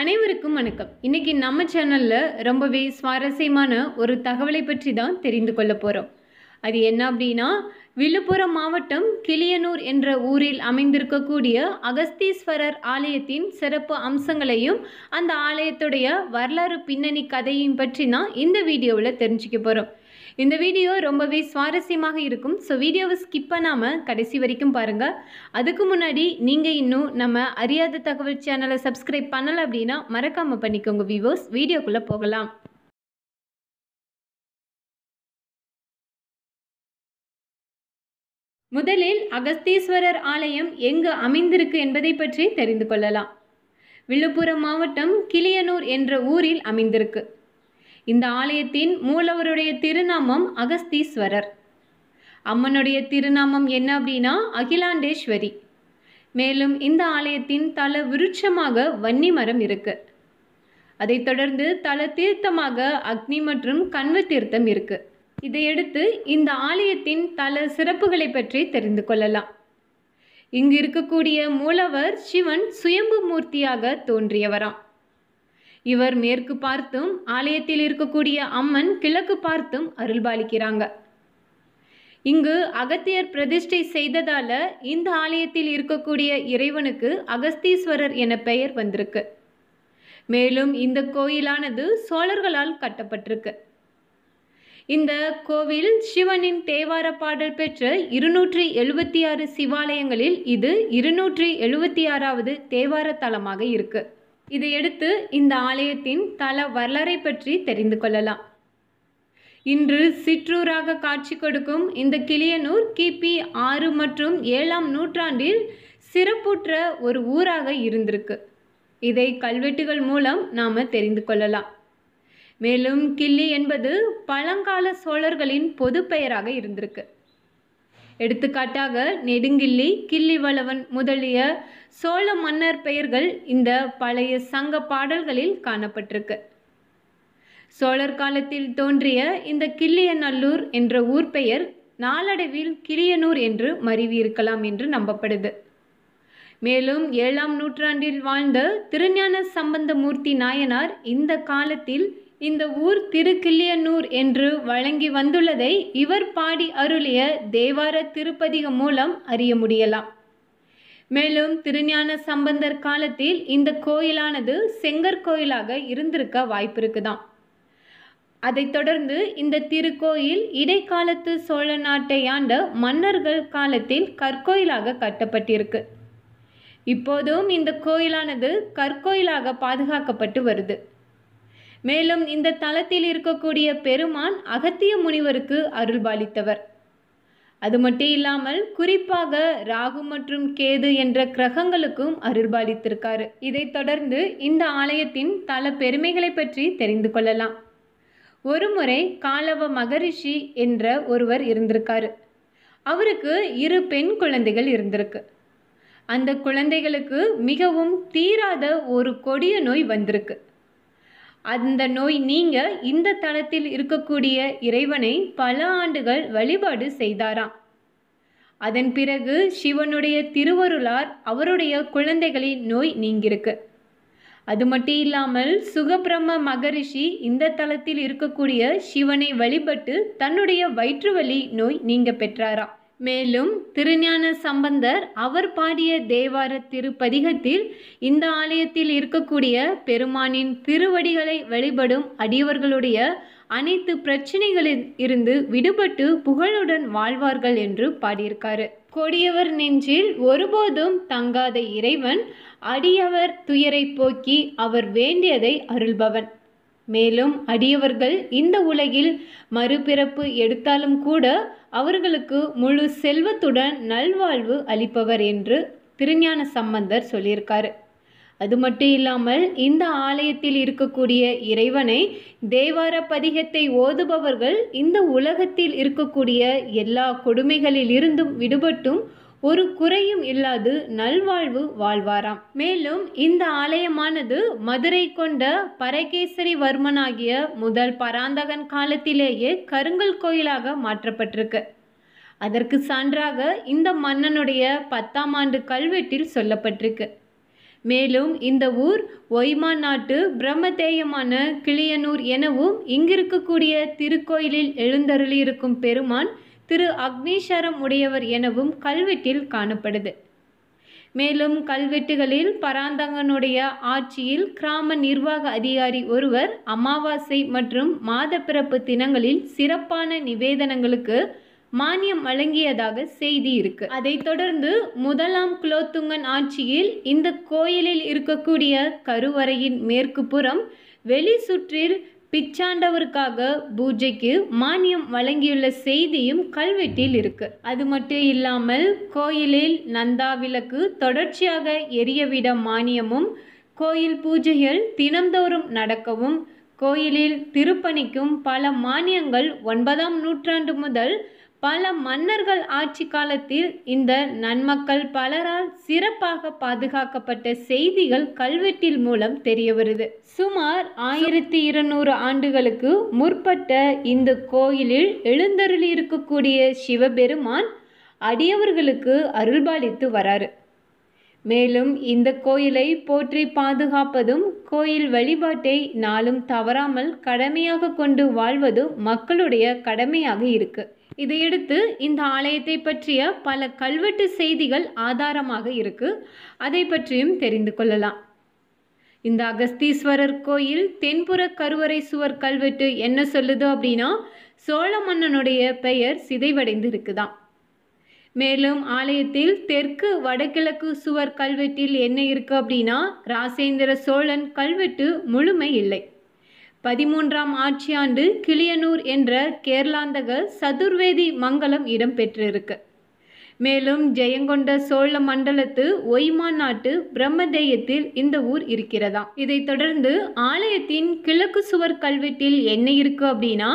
அனைவருக்கும் வணக்கம் இன்றைக்கி நம்ம சேனலில் ரொம்பவே சுவாரஸ்யமான ஒரு தகவலை பற்றி தான் தெரிந்து கொள்ள போகிறோம் அது என்ன அப்படின்னா விழுப்புரம் மாவட்டம் கிளியனூர் என்ற ஊரில் அமைந்திருக்கக்கூடிய அகஸ்தீஸ்வரர் ஆலயத்தின் சிறப்பு அம்சங்களையும் அந்த ஆலயத்துடைய வரலாறு பின்னணி கதையும் பற்றி தான் இந்த வீடியோவில் தெரிஞ்சுக்க போகிறோம் இந்த வீடியோ ரொம்பவே சுவாரஸ்யமாக இருக்கும் ஸோ வீடியோவை ஸ்கிப் பண்ணாமல் கடைசி வரைக்கும் பாருங்கள் அதுக்கு முன்னாடி நீங்கள் இன்னும் நம்ம அறியாத தகவல் சேனலை சப்ஸ்கிரைப் பண்ணலை அப்படின்னா மறக்காமல் பண்ணிக்கோங்க வியூவர்ஸ் வீடியோக்குள்ளே போகலாம் முதலில் அகஸ்தீஸ்வரர் ஆலயம் எங்கு அமைந்திருக்கு என்பதை பற்றி தெரிந்து கொள்ளலாம் விழுப்புரம் மாவட்டம் கிளியனூர் என்ற ஊரில் அமைந்திருக்கு இந்த ஆலயத்தின் மூலவருடைய திருநாமம் அகஸ்தீஸ்வரர் அம்மனுடைய திருநாமம் என்ன அப்படின்னா அகிலாண்டேஸ்வரி மேலும் இந்த ஆலயத்தின் தல விருட்சமாக வன்னி மரம் இருக்கு அதைத் தொடர்ந்து தல தீர்த்தமாக அக்னி மற்றும் கண்வ தீர்த்தம் இருக்கு இதையடுத்து இந்த ஆலயத்தின் தல சிறப்புகளை பற்றி தெரிந்து கொள்ளலாம் இங்கு இருக்கக்கூடிய மூலவர் சிவன் சுயம்பு மூர்த்தியாக தோன்றியவராம் இவர் மேற்கு பார்த்தும் ஆலயத்தில் இருக்கக்கூடிய அம்மன் கிழக்கு பார்த்தும் அருள்பாலிக்கிறாங்க இங்கு அகத்தியர் பிரதிஷ்டை செய்ததால இந்த ஆலயத்தில் இருக்கக்கூடிய இறைவனுக்கு அகஸ்தீஸ்வரர் என பெயர் வந்திருக்கு மேலும் இந்த கோயிலானது சோழர்களால் கட்டப்பட்டிருக்கு இந்த கோவில் சிவனின் தேவார பாடல் பெற்ற இருநூற்றி எழுபத்தி ஆறு சிவாலயங்களில் இது இருநூற்றி எழுபத்தி ஆறாவது தேவார தலமாக இருக்குது இதையடுத்து இந்த ஆலயத்தின் தல வரலாறை பற்றி தெரிந்து கொள்ளலாம் இன்று சிற்றூராக காட்சி கொடுக்கும் இந்த கிளியனூர் கிபி ஆறு மற்றும் ஏழாம் நூற்றாண்டில் சிறப்புற்ற ஒரு ஊராக இருந்திருக்கு இதை கல்வெட்டுகள் மூலம் நாம் தெரிந்து கொள்ளலாம் மேலும் கிள்ளி என்பது பழங்கால சோழர்களின் பொது பெயராக இருந்திருக்கு எடுத்துக்காட்டாக நெடுங்கில்லி கிள்ளிவளவன் முதலிய சோழ மன்னர் பெயர்கள் இந்த பழைய சங்க பாடல்களில் காணப்பட்டிருக்கு சோழர் காலத்தில் தோன்றிய இந்த கிள்ளியநல்லூர் என்ற ஊர் பெயர் நாளடைவில் கிளியனூர் என்று மறிவியிருக்கலாம் என்று நம்பப்படுது மேலும் ஏழாம் நூற்றாண்டில் வாழ்ந்த திருஞான சம்பந்தமூர்த்தி நாயனார் இந்த காலத்தில் இந்த ஊர் திருக்கிள்ளியனூர் என்று வழங்கி வந்துள்ளதை இவர் பாடி அருளிய தேவார திருப்பதிகம் மூலம் அறிய முடியலாம் மேலும் திருஞான சம்பந்தர் காலத்தில் இந்த கோயிலானது செங்கற்கோயிலாக கோயிலாக இருந்திருக்க வாய்ப்பிருக்குதான் அதைத் தொடர்ந்து இந்த திருக்கோயில் இடைக்காலத்து சோழ நாட்டை ஆண்ட மன்னர்கள் காலத்தில் கற்கோயிலாக கட்டப்பட்டிருக்கு இப்போதும் இந்த கோயிலானது கற்கோயிலாக பாதுகாக்கப்பட்டு வருது மேலும் இந்த தலத்தில் இருக்கக்கூடிய பெருமான் அகத்திய முனிவருக்கு அருள்பாலித்தவர் அது மட்டும் இல்லாமல் குறிப்பாக ராகு மற்றும் கேது என்ற கிரகங்களுக்கும் அருள்பாலித்திருக்காரு இதைத் தொடர்ந்து இந்த ஆலயத்தின் தல பெருமைகளை பற்றி தெரிந்து கொள்ளலாம் ஒருமுறை காலவ மகரிஷி என்ற ஒருவர் இருந்திருக்காரு அவருக்கு இரு பெண் குழந்தைகள் இருந்திருக்கு அந்த குழந்தைகளுக்கு மிகவும் தீராத ஒரு கொடிய நோய் வந்திருக்கு அந்த நோய் நீங்க இந்த தளத்தில் இருக்கக்கூடிய இறைவனை பல ஆண்டுகள் வழிபாடு செய்தாராம் அதன் பிறகு சிவனுடைய திருவருளார் அவருடைய குழந்தைகளின் நோய் நீங்கிருக்கு அது மட்டும் இல்லாமல் சுகபிரம்ம மகரிஷி இந்த தளத்தில் இருக்கக்கூடிய சிவனை வழிபட்டு தன்னுடைய வயிற்றுவலி நோய் நீங்க பெற்றாராம் மேலும் திருஞான சம்பந்தர் அவர் பாடிய தேவார திருப்பதிகத்தில் இந்த ஆலயத்தில் இருக்கக்கூடிய பெருமானின் திருவடிகளை வழிபடும் அடியவர்களுடைய அனைத்து பிரச்சனைகளில் இருந்து விடுபட்டு புகழுடன் வாழ்வார்கள் என்று பாடியிருக்காரு கொடியவர் நெஞ்சில் ஒருபோதும் தங்காத இறைவன் அடியவர் துயரை போக்கி அவர் வேண்டியதை அருள்பவன் மேலும் அடியவர்கள் இந்த உலகில் மறுபிறப்பு எடுத்தாலும் கூட அவர்களுக்கு முழு செல்வத்துடன் நல்வாழ்வு அளிப்பவர் என்று திருஞான சம்பந்தர் சொல்லியிருக்காரு அது மட்டும் இல்லாமல் இந்த ஆலயத்தில் இருக்கக்கூடிய இறைவனை தேவார பதிகத்தை ஓதுபவர்கள் இந்த உலகத்தில் இருக்கக்கூடிய எல்லா கொடுமைகளில் இருந்தும் விடுபட்டும் ஒரு குறையும் இல்லாது நல்வாழ்வு வாழ்வாராம் மேலும் இந்த ஆலயமானது மதுரை கொண்ட பரகேசரி வர்மனாகிய முதல் பராந்தகன் காலத்திலேயே கருங்கல் கோயிலாக மாற்றப்பட்டிருக்கு அதற்கு சான்றாக இந்த மன்னனுடைய பத்தாம் ஆண்டு கல்வெட்டில் சொல்லப்பட்டிருக்கு மேலும் இந்த ஊர் ஒய்மா நாட்டு பிரம்மதேயமான கிளியனூர் எனவும் இங்கிருக்கக்கூடிய திருக்கோயிலில் எழுந்தருளியிருக்கும் பெருமான் திரு அக்னீஸ்வரம் உடையவர் எனவும் கல்வெட்டில் காணப்படுது மேலும் கல்வெட்டுகளில் பராந்தகனுடைய ஆட்சியில் கிராம நிர்வாக அதிகாரி ஒருவர் அமாவாசை மற்றும் மாதப்பிறப்பு தினங்களில் சிறப்பான நிவேதனங்களுக்கு மானியம் வழங்கியதாக செய்தி இருக்கு அதைத் தொடர்ந்து முதலாம் குலோத்துங்கன் ஆட்சியில் இந்த கோயிலில் இருக்கக்கூடிய கருவறையின் மேற்கு புறம் வெளி சுற்றில் பிச்சாண்டவருக்காக பூஜைக்கு மானியம் வழங்கியுள்ள செய்தியும் கல்வெட்டில் இருக்கு அது மட்டும் இல்லாமல் கோயிலில் நந்தா விளக்கு தொடர்ச்சியாக எரியவிட மானியமும் கோயில் பூஜைகள் தினந்தோறும் நடக்கவும் கோயிலில் திருப்பணிக்கும் பல மானியங்கள் ஒன்பதாம் நூற்றாண்டு முதல் பல மன்னர்கள் ஆட்சி காலத்தில் இந்த நன்மக்கள் பலரால் சிறப்பாக பாதுகாக்கப்பட்ட செய்திகள் கல்வெட்டில் மூலம் தெரிய வருது சுமார் ஆயிரத்தி இருநூறு ஆண்டுகளுக்கு முற்பட்ட இந்த கோயிலில் எழுந்தருளி இருக்கக்கூடிய சிவபெருமான் அடியவர்களுக்கு அருள்பாலித்து வராரு மேலும் இந்த கோயிலை போற்றி பாதுகாப்பதும் கோயில் வழிபாட்டை நாளும் தவறாமல் கடமையாக கொண்டு வாழ்வதும் மக்களுடைய கடமையாக இருக்குது இதையடுத்து இந்த ஆலயத்தை பற்றிய பல கல்வெட்டு செய்திகள் ஆதாரமாக இருக்கு அதை பற்றியும் தெரிந்து கொள்ளலாம் இந்த அகஸ்தீஸ்வரர் கோயில் தென்புற கருவறை சுவர் கல்வெட்டு என்ன சொல்லுது அப்படின்னா சோழ மன்னனுடைய பெயர் சிதைவடைந்து இருக்குதான் மேலும் ஆலயத்தில் தெற்கு வடகிழக்கு சுவர் கல்வெட்டில் என்ன இருக்கு அப்படின்னா ராசேந்திர சோழன் கல்வெட்டு முழுமை இல்லை பதிமூன்றாம் ஆட்சியாண்டு கிளியனூர் என்ற கேரளாந்தக சதுர்வேதி மங்கலம் இடம்பெற்றிருக்கு மேலும் ஜெயங்கொண்ட சோழ மண்டலத்து ஒய்மா நாட்டு பிரம்மதேயத்தில் இந்த ஊர் இருக்கிறதா இதைத் தொடர்ந்து ஆலயத்தின் கிழக்கு சுவர் கல்வெட்டில் என்ன இருக்கு அப்படின்னா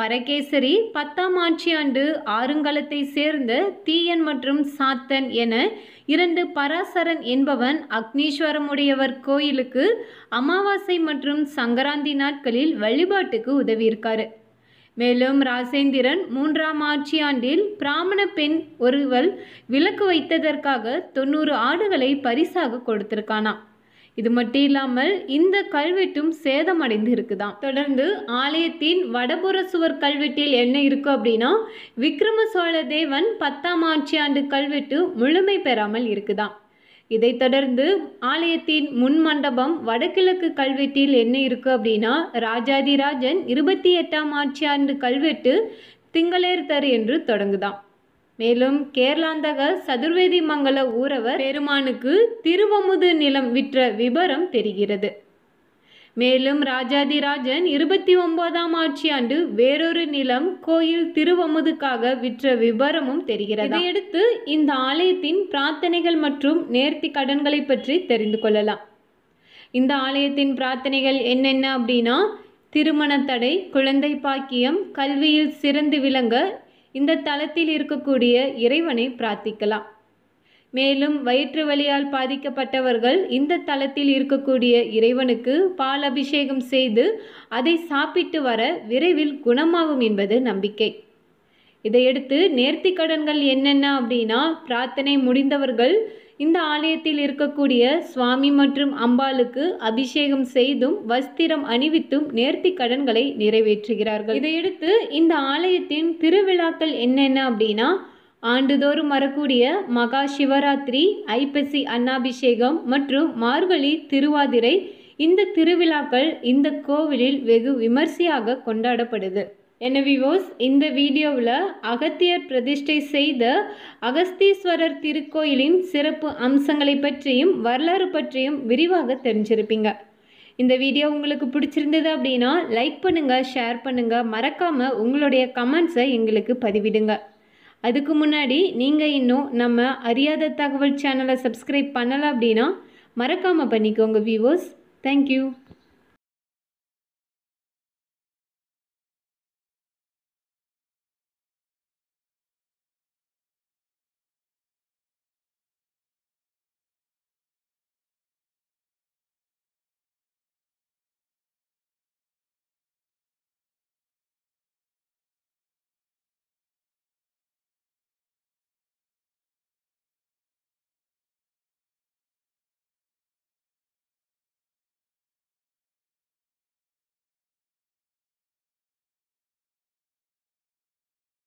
பரகேசரி பத்தாம் ஆட்சியாண்டு ஆறுங்காலத்தை சேர்ந்த தீயன் மற்றும் சாத்தன் என இரண்டு பராசரன் என்பவன் அக்னீஸ்வரமுடையவர் கோயிலுக்கு அமாவாசை மற்றும் சங்கராந்தி நாட்களில் வழிபாட்டுக்கு உதவியிருக்கார் மேலும் ராசேந்திரன் மூன்றாம் ஆட்சியாண்டில் பிராமண பெண் ஒருவள் விளக்கு வைத்ததற்காக தொண்ணூறு ஆடுகளை பரிசாக கொடுத்திருக்கானாம் இது மட்டும் இல்லாமல் இந்த கல்வெட்டும் சேதமடைந்து இருக்குதான் தொடர்ந்து ஆலயத்தின் வடபுற சுவர் கல்வெட்டில் என்ன இருக்கு அப்படின்னா விக்ரம சோழ தேவன் பத்தாம் ஆட்சி ஆண்டு கல்வெட்டு முழுமை பெறாமல் இருக்குதான் இதைத் தொடர்ந்து ஆலயத்தின் முன் மண்டபம் வடகிழக்கு கல்வெட்டில் என்ன இருக்கு அப்படின்னா ராஜாதிராஜன் இருபத்தி எட்டாம் ஆட்சி ஆண்டு கல்வெட்டு தர் என்று தொடங்குதான் மேலும் கேரளாந்தக சதுர்வேதி மங்கள ஊரவர் பெருமானுக்கு திருவமுது நிலம் விற்ற விபரம் தெரிகிறது மேலும் ராஜாதிராஜன் இருபத்தி ஒன்பதாம் ஆட்சி ஆண்டு வேறொரு நிலம் கோயில் திருவமுதுக்காக விற்ற விபரமும் தெரிகிறது இதையடுத்து இந்த ஆலயத்தின் பிரார்த்தனைகள் மற்றும் நேர்த்தி கடன்களை பற்றி தெரிந்து கொள்ளலாம் இந்த ஆலயத்தின் பிரார்த்தனைகள் என்னென்ன அப்படின்னா திருமண தடை குழந்தை பாக்கியம் கல்வியில் சிறந்து விளங்க இந்த தளத்தில் இருக்கக்கூடிய இறைவனை பிரார்த்திக்கலாம் மேலும் வயிற்று வலியால் பாதிக்கப்பட்டவர்கள் இந்த தளத்தில் இருக்கக்கூடிய இறைவனுக்கு பால் அபிஷேகம் செய்து அதை சாப்பிட்டு வர விரைவில் குணமாகும் என்பது நம்பிக்கை இதையடுத்து நேர்த்தி கடன்கள் என்னென்ன அப்படின்னா பிரார்த்தனை முடிந்தவர்கள் இந்த ஆலயத்தில் இருக்கக்கூடிய சுவாமி மற்றும் அம்பாளுக்கு அபிஷேகம் செய்தும் வஸ்திரம் அணிவித்தும் நேர்த்தி கடன்களை நிறைவேற்றுகிறார்கள் இதையடுத்து இந்த ஆலயத்தின் திருவிழாக்கள் என்னென்ன அப்படின்னா ஆண்டுதோறும் வரக்கூடிய மகா சிவராத்திரி ஐப்பசி அன்னாபிஷேகம் மற்றும் மார்கழி திருவாதிரை இந்த திருவிழாக்கள் இந்த கோவிலில் வெகு விமர்சையாக கொண்டாடப்படுது என்ன விவோஸ் இந்த வீடியோவில் அகத்தியர் பிரதிஷ்டை செய்த அகஸ்தீஸ்வரர் திருக்கோயிலின் சிறப்பு அம்சங்களை பற்றியும் வரலாறு பற்றியும் விரிவாக தெரிஞ்சிருப்பீங்க இந்த வீடியோ உங்களுக்கு பிடிச்சிருந்தது அப்படின்னா லைக் பண்ணுங்கள் ஷேர் பண்ணுங்கள் மறக்காமல் உங்களுடைய கமெண்ட்ஸை எங்களுக்கு பதிவிடுங்க அதுக்கு முன்னாடி நீங்கள் இன்னும் நம்ம அறியாத தகவல் சேனலை சப்ஸ்கிரைப் பண்ணலை அப்படின்னா மறக்காமல் பண்ணிக்கோங்க வியூவர்ஸ் தேங்க்யூ